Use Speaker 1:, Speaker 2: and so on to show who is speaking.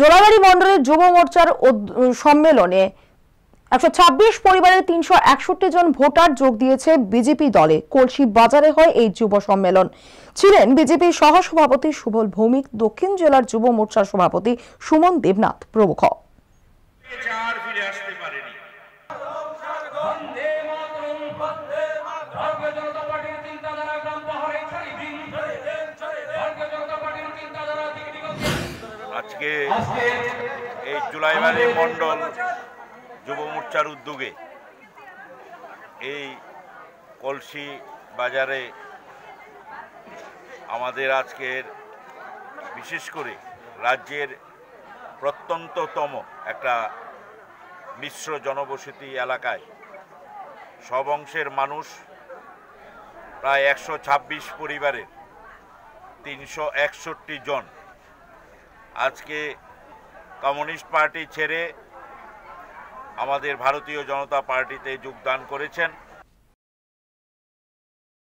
Speaker 1: জোলাবাড়ি মন্ডলের যুব মোর্চার সম্মেলনে একশো ছাব্বিশ পরিবারের তিনশো একষট্টি জন ভোটার যোগ দিয়েছে বিজেপি দলে কলসি বাজারে হয় এই যুব সম্মেলন ছিলেন বিজেপির সহসভাপতি সুবল ভৌমিক দক্ষিণ জেলার যুব মোর্চার সভাপতি সুমন দেবনাথ প্রমুখ
Speaker 2: আজকে এই জুলাইবাড়ি মণ্ডল
Speaker 3: যুব মোর্চার উদ্যোগে এই কলসি বাজারে আমাদের আজকের বিশেষ করে রাজ্যের প্রত্যন্ততম একটা মিশ্র জনবসতি এলাকায় সব অংশের মানুষ প্রায় একশো পরিবারের তিনশো জন আজকে কমিউনিস্ট পার্টি ছেড়ে
Speaker 2: আমাদের ভারতীয় জনতা পার্টিতে যোগদান করেছেন